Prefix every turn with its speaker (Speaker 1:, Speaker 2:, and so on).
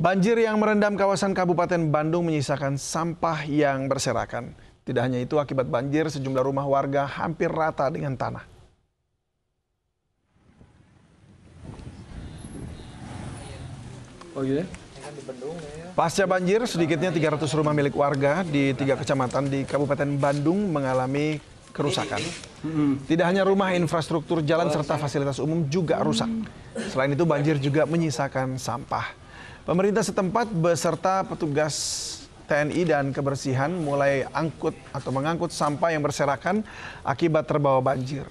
Speaker 1: Banjir yang merendam kawasan Kabupaten Bandung menyisakan sampah yang berserakan. Tidak hanya itu, akibat banjir sejumlah rumah warga hampir rata dengan tanah. Oh iya? Pasca banjir, sedikitnya 300 rumah milik warga di tiga kecamatan di Kabupaten Bandung mengalami kerusakan. Tidak hanya rumah, infrastruktur jalan serta fasilitas umum juga rusak. Selain itu banjir juga menyisakan sampah. Pemerintah setempat beserta petugas TNI dan kebersihan mulai angkut atau mengangkut sampah yang berserakan akibat terbawa banjir.